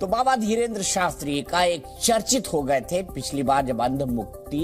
तो बाबा धीरेन्द्र शास्त्री का एक चर्चित हो गए थे पिछली बार जब अंध मुक्ति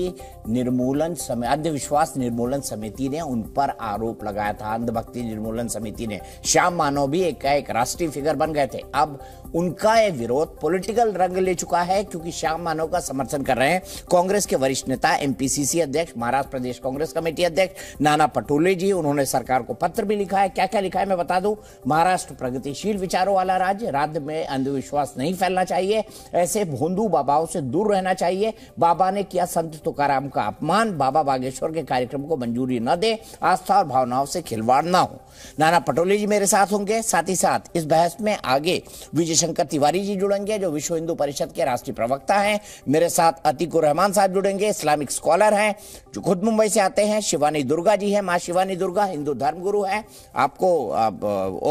निर्मूलन समय अंधविश्वास निर्मूलन समिति ने उन पर आरोप लगाया था अंधभक्ति निर्मूलन समिति ने श्याम मानव भी एक, एक राष्ट्रीय फिगर बन गए थे अब उनका यह विरोध पॉलिटिकल रंग ले चुका है क्योंकि श्याम मानव का समर्थन कर रहे हैं कांग्रेस के वरिष्ठ नेता एमपीसीसी अध्यक्ष महाराष्ट्र प्रदेश कांग्रेस कमेटी अध्यक्ष नाना पटोले जी उन्होंने सरकार को पत्र भी लिखा है क्या क्या लिखा है मैं बता दू महाराष्ट्र प्रगतिशील विचारों वाला राज्य राज्य में अंधविश्वास नहीं नहीं फैलना चाहिए ऐसे भोंदू बाबाओं से दूर रहना चाहिए बाबा ने किया संत तुकाराम का अपमान बाबा बागेश्वर के कार्यक्रम को मंजूरी न दे आस्था और भावनाओं से खिलवाड़ ना हो नाना पटोले जी मेरे साथ होंगे साथ ही साथ इस बहस में आगे विजय शंकर तिवारी जी जुड़ेंगे जो विश्व हिंदू परिषद के राष्ट्रीय प्रवक्ता हैं मेरे साथ अतीकुर रहमान साहब जुड़ेंगे इस्लामिक स्कॉलर हैं जो खुद मुंबई से आते हैं शिवानी दुर्गा जी हैं माँ शिवानी दुर्गा हिंदू धर्म गुरु है आपको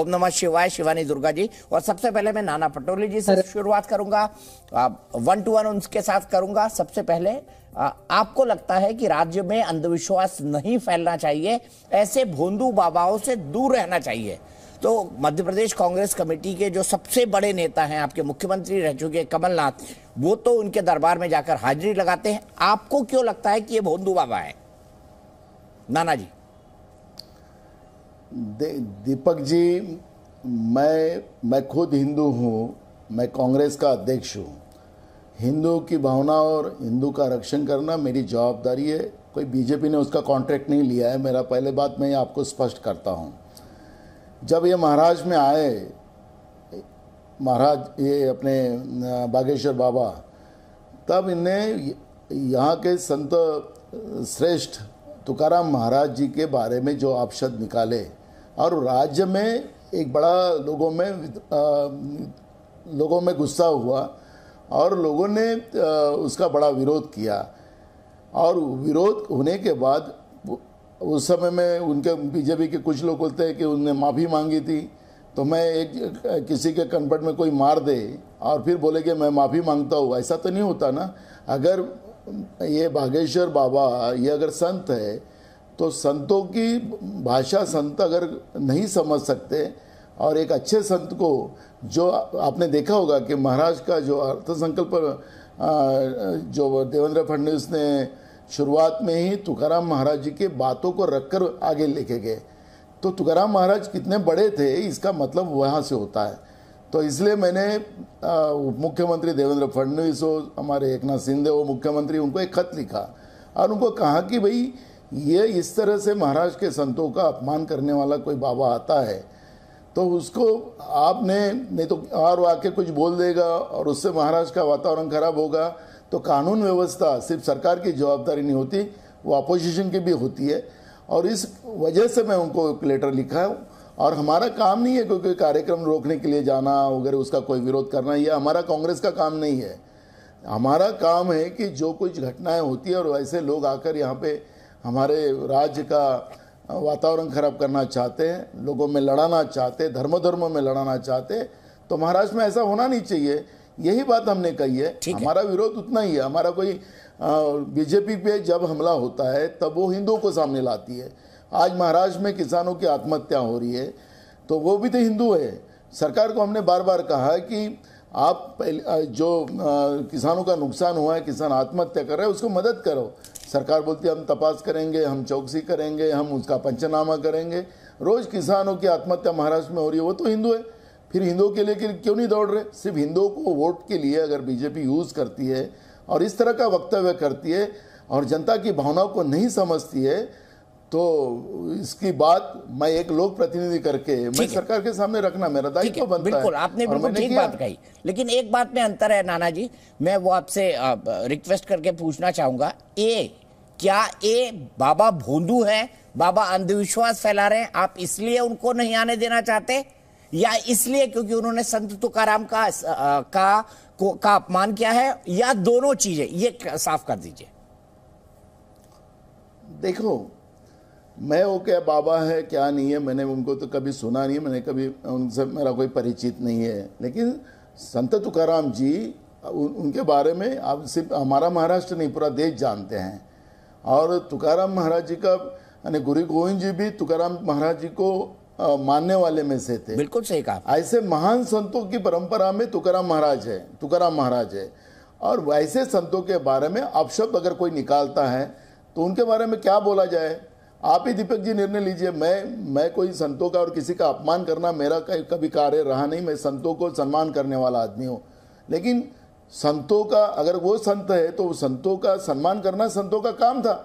ओम नमः शिवाय शिवानी दुर्गा जी और सबसे पहले मैं नाना पटोले जी से शुरुआत करूंगा वन टू वन उनके साथ करूंगा सबसे पहले आपको लगता है कि राज्य में अंधविश्वास नहीं फैलना चाहिए ऐसे भोंदू बाबाओं से दूर रहना चाहिए तो मध्य प्रदेश कांग्रेस कमेटी के जो सबसे बड़े नेता हैं आपके मुख्यमंत्री रह चुके कमलनाथ वो तो उनके दरबार में जाकर हाजिरी लगाते हैं आपको क्यों लगता है कि ये भोंदू बाबा है नाना जी दीपक जी मैं मैं खुद हिंदू हूं मैं कांग्रेस का अध्यक्ष हूँ हिंदू की भावना और हिंदू का रक्षण करना मेरी जवाबदारी है कोई बीजेपी ने उसका कॉन्ट्रैक्ट नहीं लिया है मेरा पहले बात मैं आपको स्पष्ट करता हूँ जब ये महाराज में आए महाराज ये अपने बागेश्वर बाबा तब इन्हें यहाँ के संत श्रेष्ठ तुकार महाराज जी के बारे में जो अपशब्द निकाले और राज्य में एक बड़ा लोगों में लोगों में गुस्सा हुआ और लोगों ने उसका बड़ा विरोध किया और विरोध होने के बाद उस समय में उनके बीजेपी के कुछ लोग बोलते हैं कि उनने माफ़ी मांगी थी तो मैं एक किसी के कनपट में कोई मार दे और फिर बोले कि मैं माफ़ी मांगता हूँ ऐसा तो नहीं होता ना अगर ये बागेश्वर बाबा ये अगर संत है तो संतों की भाषा संत अगर नहीं समझ सकते और एक अच्छे संत को जो आपने देखा होगा कि महाराज का जो अर्थसंकल्प जो देवेंद्र फडणवीस ने शुरुआत में ही तुकाराम महाराज जी के बातों को रखकर आगे लेके गए तो तुकाराम महाराज कितने बड़े थे इसका मतलब वहाँ से होता है तो इसलिए मैंने उप मुख्यमंत्री देवेंद्र फडणवीस हो हमारे एक नाथ सिंधे हो मुख्यमंत्री उनको एक खत लिखा और उनको कहा कि भाई ये इस तरह से महाराज के संतों का अपमान करने वाला कोई बाबा आता है तो उसको आपने नहीं तो और आके कुछ बोल देगा और उससे महाराष्ट्र का वातावरण खराब होगा तो कानून व्यवस्था सिर्फ सरकार की जवाबदारी नहीं होती वो अपोजिशन की भी होती है और इस वजह से मैं उनको एक लेटर लिखा हूँ और हमारा काम नहीं है क्योंकि कार्यक्रम रोकने के लिए जाना वगैरह उसका कोई विरोध करना यह हमारा कांग्रेस का काम नहीं है हमारा काम है कि जो कुछ घटनाएं होती है और वैसे लोग आकर यहाँ पे हमारे राज्य का वातावरण खराब करना चाहते हैं लोगों में लड़ाना चाहते धर्म धर्मों में लड़ाना चाहते तो महाराष्ट्र में ऐसा होना नहीं चाहिए यही बात हमने कही है हमारा विरोध उतना ही है हमारा कोई बीजेपी पे जब हमला होता है तब वो हिंदुओं को सामने लाती है आज महाराष्ट्र में किसानों की आत्महत्या हो रही है तो वो भी तो हिंदू है सरकार को हमने बार बार कहा कि आप पहले जो किसानों का नुकसान हुआ है किसान आत्महत्या कर रहा है उसको मदद करो सरकार बोलती है हम तपास करेंगे हम चौकसी करेंगे हम उसका पंचनामा करेंगे रोज़ किसानों की आत्महत्या महाराष्ट्र में हो रही है वो तो हिंदू है फिर हिंदुओं के लिए क्यों नहीं दौड़ रहे सिर्फ हिंदुओं को वोट के लिए अगर बीजेपी यूज़ करती है और इस तरह का वक्तव्य करती है और जनता की भावनाओं को नहीं समझती है तो इसकी बात मैं एक लोक प्रतिनिधि करके मैं सरकार के सामने रखना मेरा दायित्व बनता बिल्कुल, है आपने बिल्कुल ठीक बात कही लेकिन एक बात में अंतर है नाना जी मैं वो आपसे रिक्वेस्ट करके पूछना चाहूंगा ए क्या ए बाबा भोंदू है बाबा अंधविश्वास फैला रहे हैं आप इसलिए उनको नहीं आने देना चाहते या इसलिए क्योंकि उन्होंने संत तुकाराम का का को, का अपमान किया है या दोनों चीजें ये साफ कर दीजिए देखो मैं वो क्या बाबा है क्या नहीं है मैंने उनको तो कभी सुना नहीं मैंने कभी उनसे मेरा कोई परिचित नहीं है लेकिन संत तुकार जी उन, उनके बारे में आप सिर्फ हमारा महाराष्ट्र नहीं पूरा देश जानते हैं और तुकाराम महाराज जी का यानी गुरु गोविंद जी भी तुकार महाराज जी को आ, मानने वाले में से थे बिल्कुल सही कहा ऐसे महान संतों की परंपरा में तुकाराम महाराज है तुकार महाराज है और वैसे संतों के बारे में अपशब्द अगर कोई निकालता है तो उनके बारे में क्या बोला जाए आप ही दीपक जी निर्णय लीजिए मैं मैं कोई संतों का और किसी का अपमान करना मेरा कभी कार्य रहा नहीं मैं संतों को सम्मान करने वाला आदमी हूँ लेकिन संतों का अगर वो संत है तो संतों का सम्मान करना संतों का काम था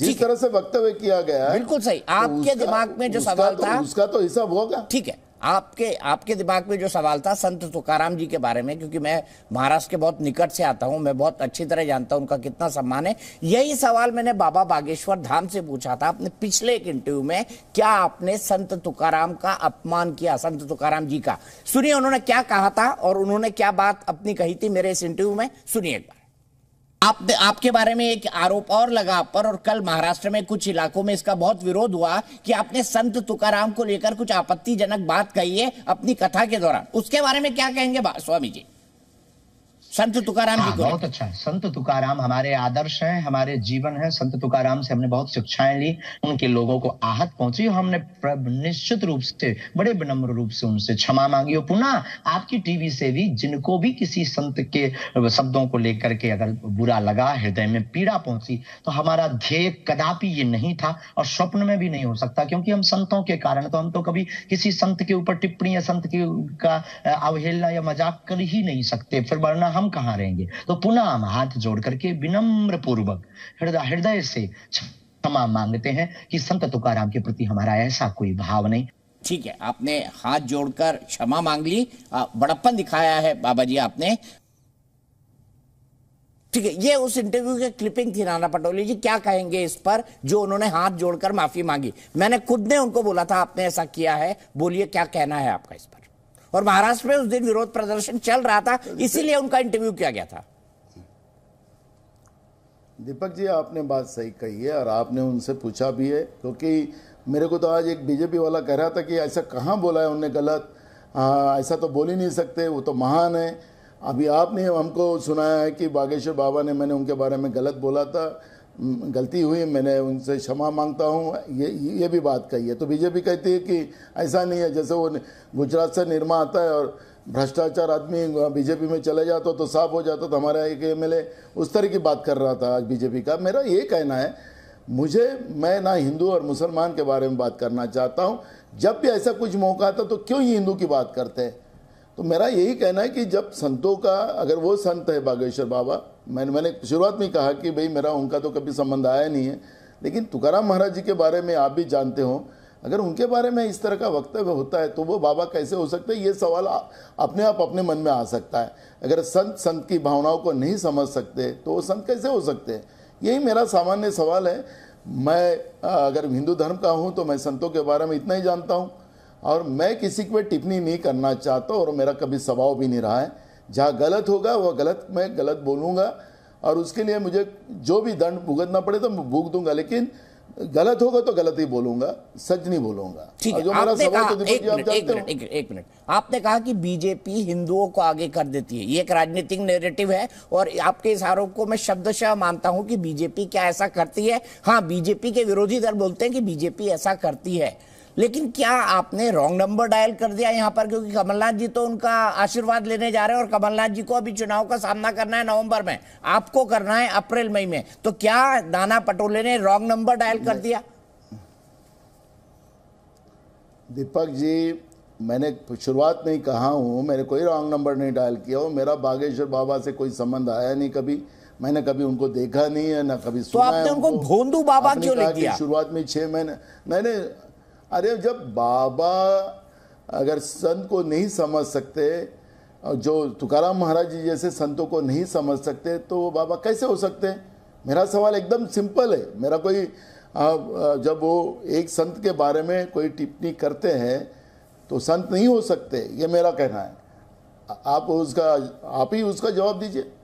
जिस तरह से वक्तव्य किया गया बिल्कुल सही आपके तो दिमाग में जो सवाल तो, था उसका तो हिसाब होगा ठीक है आपके आपके दिमाग में जो सवाल था संत तुकाराम जी के बारे में क्योंकि मैं महाराष्ट्र के बहुत निकट से आता हूं मैं बहुत अच्छी तरह जानता हूं उनका कितना सम्मान है यही सवाल मैंने बाबा बागेश्वर धाम से पूछा था अपने पिछले एक इंटरव्यू में क्या आपने संत तुकाराम का अपमान किया संत तुकाराम जी का सुनिए उन्होंने क्या कहा था और उन्होंने क्या बात अपनी कही थी मेरे इस इंटरव्यू में सुनिए एक बार आप आपके बारे में एक आरोप और लगा आप पर और कल महाराष्ट्र में कुछ इलाकों में इसका बहुत विरोध हुआ कि आपने संत तुकाराम को लेकर कुछ आपत्तिजनक बात कही है अपनी कथा के दौरान उसके बारे में क्या कहेंगे स्वामी जी संत तुकाराम जी हाँ, बहुत अच्छा है संत तुकाराम हमारे आदर्श हैं हमारे जीवन है संत तुकाराम से हमने बहुत शिक्षाएं ली उनके लोगों को आहत पहुंची हमने निश्चित रूप से बड़े विनम्र रूप से उनसे क्षमा मांगी और पुनः आपकी टीवी से भी जिनको भी किसी संत के शब्दों को लेकर के अगर बुरा लगा हृदय में पीड़ा पहुंची तो हमारा ध्येय कदापि ये नहीं था और स्वप्न में भी नहीं हो सकता क्योंकि हम संतों के कारण तो हम तो कभी किसी संत के ऊपर टिप्पणी या संत के का अवहेलना या मजाक कर ही नहीं सकते फिर वरना हम हम कहाँ रहेंगे तो पुनः हम हाथ जोड़ करके विनम्र पूर्वक हृदय हृदय से क्षमा मांगते हैं कि संत तुकार के प्रति हमारा ऐसा कोई भाव नहीं ठीक है आपने हाथ जोड़कर क्षमा मांग ली बड़प्पन दिखाया है बाबा जी आपने ठीक है ये उस इंटरव्यू के क्लिपिंग थी नाना पटोली जी क्या कहेंगे इस पर जो उन्होंने हाथ जोड़कर माफी मांगी मैंने खुद ने उनको बोला था आपने ऐसा किया है बोलिए क्या कहना है आपका इस पर और महाराष्ट्र में उस दिन विरोध प्रदर्शन चल रहा था इसीलिए उनका इंटरव्यू किया गया था दीपक जी आपने बात सही कही है और आपने उनसे पूछा भी है क्योंकि मेरे को तो आज एक बीजेपी वाला कह रहा था कि ऐसा कहाँ बोला है उनने गलत आ, हाँ, ऐसा तो बोल ही नहीं सकते वो तो महान है अभी आपने हमको सुनाया है कि बागेश्वर बाबा ने मैंने उनके बारे में गलत बोला था गलती हुई मैंने उनसे क्षमा मांगता हूँ ये ये भी बात कही है तो बीजेपी कहती है कि ऐसा नहीं है जैसे वो गुजरात से निर्मा आता है और भ्रष्टाचार आदमी बीजेपी में चले जाता तो साफ हो जाता तो हमारा एक एम उस तरह की बात कर रहा था आज बीजेपी का मेरा ये कहना है मुझे मैं ना हिंदू और मुसलमान के बारे में बात करना चाहता हूँ जब भी ऐसा कुछ मौका आता तो क्यों ही हिंदू की बात करते हैं तो मेरा यही कहना है कि जब संतों का अगर वो संत है बागेश्वर बाबा मैंने मैंने शुरुआत में कहा कि भाई मेरा उनका तो कभी संबंध आया नहीं है लेकिन तुकाराम महाराज जी के बारे में आप भी जानते हो अगर उनके बारे में इस तरह का वक्तव्य होता है तो वो बाबा कैसे हो सकते हैं ये सवाल अपने आप अपने मन में आ सकता है अगर संत संत की भावनाओं को नहीं समझ सकते तो वो संत कैसे हो सकते हैं यही मेरा सामान्य सवाल है मैं अगर हिंदू धर्म का हूँ तो मैं संतों के बारे में इतना ही जानता हूँ और मैं किसी के टिप्पणी नहीं करना चाहता और मेरा कभी स्वभाव भी नहीं रहा है जहाँ गलत होगा वह गलत मैं गलत बोलूँगा और उसके लिए मुझे जो भी दंड भुगतना पड़े तो मैं भूख दूंगा लेकिन गलत होगा तो गलत ही बोलूंगा सच नहीं बोलूंगा ठीक है आपने तो एक मिनट एक मिनट आपने कहा कि बीजेपी हिंदुओं को आगे कर देती है ये एक राजनीतिक नेरेटिव है और आपके इस आरोप को मैं शब्दशः मानता हूं कि बीजेपी क्या ऐसा करती है हाँ बीजेपी के विरोधी दल बोलते हैं कि बीजेपी ऐसा करती है लेकिन क्या आपने रॉन्ग नंबर डायल कर दिया यहाँ पर क्योंकि कमलनाथ जी तो उनका आशीर्वाद लेने जा रहे हैं और कमलनाथ जी को अभी चुनाव का सामना करना है नवंबर में आपको करना है अप्रैल मई में तो क्या दाना पटोले ने रॉन्ग नंबर डायल कर दिया दीपक जी मैंने शुरुआत में ही कहा हूँ मैंने कोई रॉन्ग नंबर नहीं डायल किया और मेरा बागेश्वर बाबा से कोई संबंध आया नहीं कभी मैंने कभी उनको देखा नहीं है ना कभी तो सुना तो आपने उनको भोंदू बाबा क्यों लिख दिया शुरुआत में छह महीने मैंने अरे जब बाबा अगर संत को नहीं समझ सकते जो तुकाराम महाराज जी जैसे संतों को नहीं समझ सकते तो वो बाबा कैसे हो सकते मेरा सवाल एकदम सिंपल है मेरा कोई जब वो एक संत के बारे में कोई टिप्पणी करते हैं तो संत नहीं हो सकते ये मेरा कहना है आप उसका आप ही उसका जवाब दीजिए